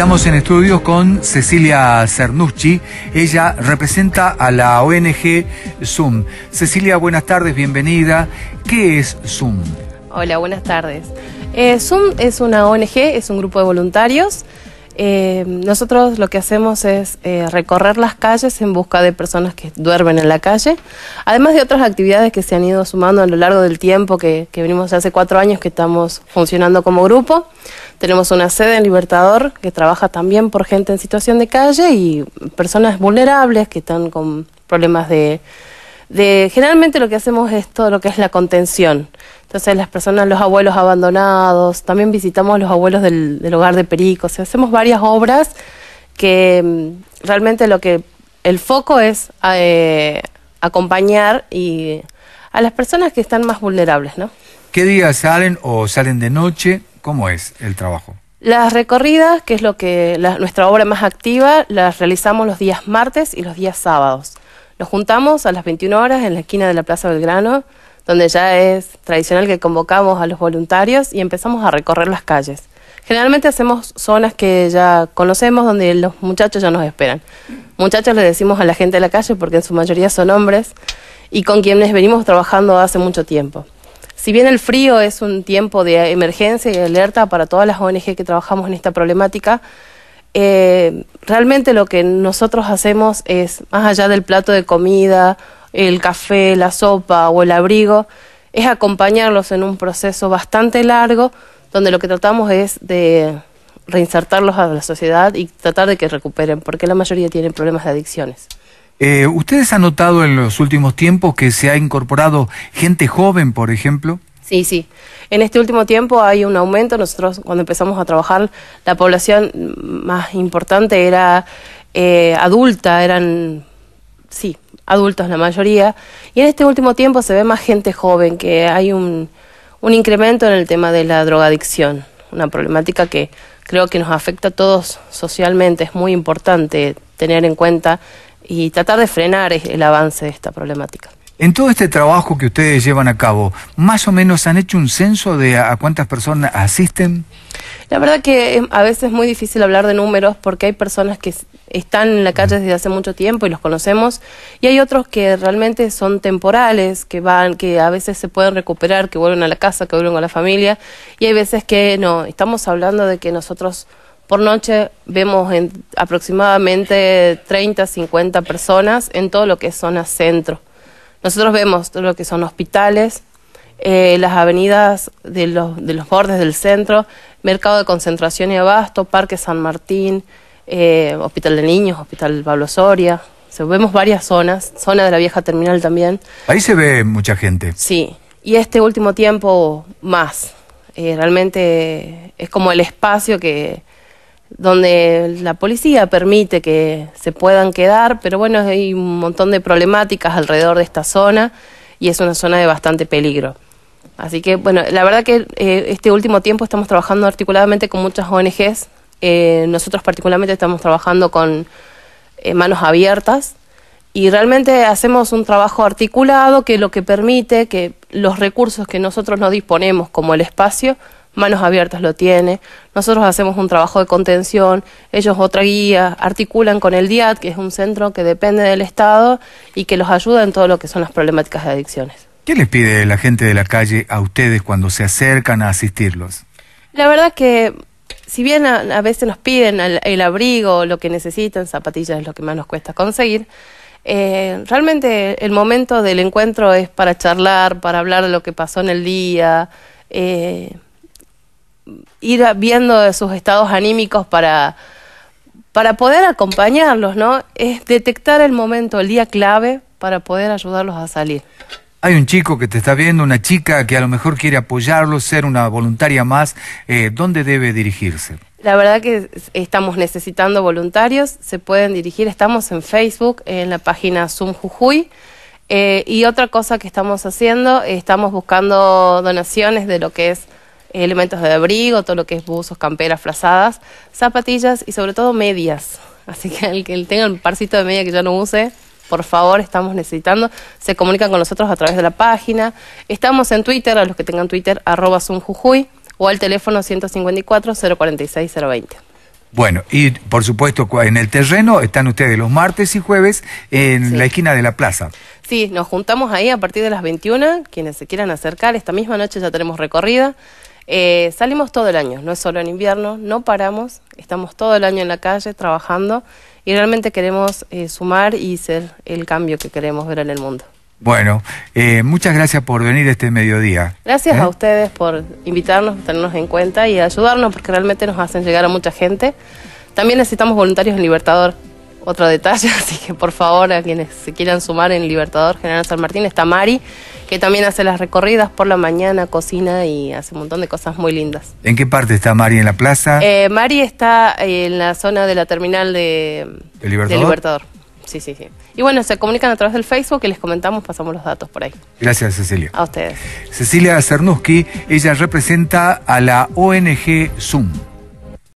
Estamos en estudios con Cecilia Cernucci. Ella representa a la ONG Zoom. Cecilia, buenas tardes, bienvenida. ¿Qué es Zoom? Hola, buenas tardes. Eh, Zoom es una ONG, es un grupo de voluntarios. Eh, nosotros lo que hacemos es eh, recorrer las calles en busca de personas que duermen en la calle, además de otras actividades que se han ido sumando a lo largo del tiempo, que, que venimos hace cuatro años que estamos funcionando como grupo. Tenemos una sede en Libertador que trabaja también por gente en situación de calle y personas vulnerables que están con problemas de, generalmente lo que hacemos es todo lo que es la contención. Entonces las personas, los abuelos abandonados, también visitamos a los abuelos del, del hogar de Perico, hacemos varias obras que mm, realmente lo que el foco es eh, acompañar y a las personas que están más vulnerables, ¿no? ¿Qué día salen o salen de noche? ¿Cómo es el trabajo? Las recorridas, que es lo que nuestra obra más activa, las realizamos los días martes y los días sábados. Los juntamos a las 21 horas en la esquina de la Plaza Belgrano, donde ya es tradicional que convocamos a los voluntarios y empezamos a recorrer las calles. Generalmente hacemos zonas que ya conocemos, donde los muchachos ya nos esperan. Muchachos le decimos a la gente de la calle porque en su mayoría son hombres y con quienes venimos trabajando hace mucho tiempo. Si bien el frío es un tiempo de emergencia y de alerta para todas las ONG que trabajamos en esta problemática, eh, realmente lo que nosotros hacemos es, más allá del plato de comida, el café, la sopa o el abrigo, es acompañarlos en un proceso bastante largo donde lo que tratamos es de reinsertarlos a la sociedad y tratar de que recuperen, porque la mayoría tienen problemas de adicciones. Eh, ¿Ustedes han notado en los últimos tiempos que se ha incorporado gente joven, por ejemplo? Sí, sí. En este último tiempo hay un aumento. Nosotros cuando empezamos a trabajar, la población más importante era eh, adulta, eran, sí, adultos la mayoría. Y en este último tiempo se ve más gente joven, que hay un, un incremento en el tema de la drogadicción, una problemática que creo que nos afecta a todos socialmente. Es muy importante tener en cuenta y tratar de frenar el avance de esta problemática. En todo este trabajo que ustedes llevan a cabo, más o menos han hecho un censo de a cuántas personas asisten. La verdad que a veces es muy difícil hablar de números porque hay personas que están en la calle desde hace mucho tiempo y los conocemos y hay otros que realmente son temporales, que van, que a veces se pueden recuperar, que vuelven a la casa, que vuelven a la familia y hay veces que no, estamos hablando de que nosotros por noche vemos aproximadamente 30, 50 personas en todo lo que es zona centro. Nosotros vemos todo lo que son hospitales, eh, las avenidas de los, bordes del centro, mercado de concentración y abasto, Parque San Martín, eh, Hospital de Niños, Hospital Pablo Soria. Se vemos varias zonas, zona de la vieja terminal también. Ahí se ve mucha gente. Sí, y este último tiempo más. Eh, realmente es como el espacio que, donde la policía permite que se puedan quedar, pero bueno, hay un montón de problemáticas alrededor de esta zona y es una zona de bastante peligro. Así que, bueno, la verdad que eh, este último tiempo estamos trabajando articuladamente con muchas ONGs. Eh, nosotros particularmente estamos trabajando con eh, manos abiertas y realmente hacemos un trabajo articulado que lo que permite que los recursos que nosotros no disponemos, como el espacio, manos abiertas lo tiene. Nosotros hacemos un trabajo de contención, ellos otra guía, articulan con el DIAT, que es un centro que depende del Estado y que los ayuda en todo lo que son las problemáticas de adicciones. ¿Qué les pide la gente de la calle a ustedes cuando se acercan a asistirlos? La verdad que si bien a, veces nos piden el, abrigo, lo que necesitan, zapatillas es lo que más nos cuesta conseguir, eh, realmente el momento del encuentro es para charlar, para hablar de lo que pasó en el día. Eh, ir viendo sus estados anímicos para, para poder acompañarlos, ¿no? Es detectar el momento, el día clave para poder ayudarlos a salir. Hay un chico que te está viendo, una chica que a lo mejor quiere apoyarlo, ser una voluntaria más. Eh, ¿Dónde debe dirigirse? La verdad que estamos necesitando voluntarios, se pueden dirigir, estamos en Facebook, en la página Zoom Jujuy. Eh, y otra cosa que estamos haciendo, estamos buscando donaciones de lo que es elementos de abrigo, todo lo que es buzos, camperas, frazadas, zapatillas y sobre todo medias. Así que el que tenga un parcito de media que yo no use, por favor, estamos necesitando. Se comunican con nosotros a través de la página. Estamos en Twitter, a los que tengan Twitter, arroba o al teléfono 154-046-020. Bueno, y por supuesto, en el terreno están ustedes los martes y jueves en la esquina de la plaza. Sí, nos juntamos ahí a partir de las 21. Quienes se quieran acercar, esta misma noche ya tenemos recorrida. Eh, salimos todo el año, no es solo en invierno, no paramos, estamos todo el año en la calle trabajando y realmente queremos eh, sumar y ser el cambio que queremos ver en el mundo. Bueno, eh, muchas gracias por venir este mediodía. Gracias a ustedes por invitarnos, tenernos en cuenta y ayudarnos porque realmente nos hacen llegar a mucha gente. También necesitamos voluntarios en Libertador, otro detalle, así que por favor a quienes se quieran sumar en Libertador General San Martín está Mari que también hace las recorridas por la mañana, cocina y hace un montón de cosas muy lindas. ¿En qué parte está Mari en la plaza? Eh, Mari está en la zona de la terminal de, Libertador? Sí, sí, sí. Y bueno, se comunican a través del Facebook y les comentamos, pasamos los datos por ahí. Gracias, Cecilia. A ustedes. Cecilia Cernuski, ella representa a la ONG Zoom.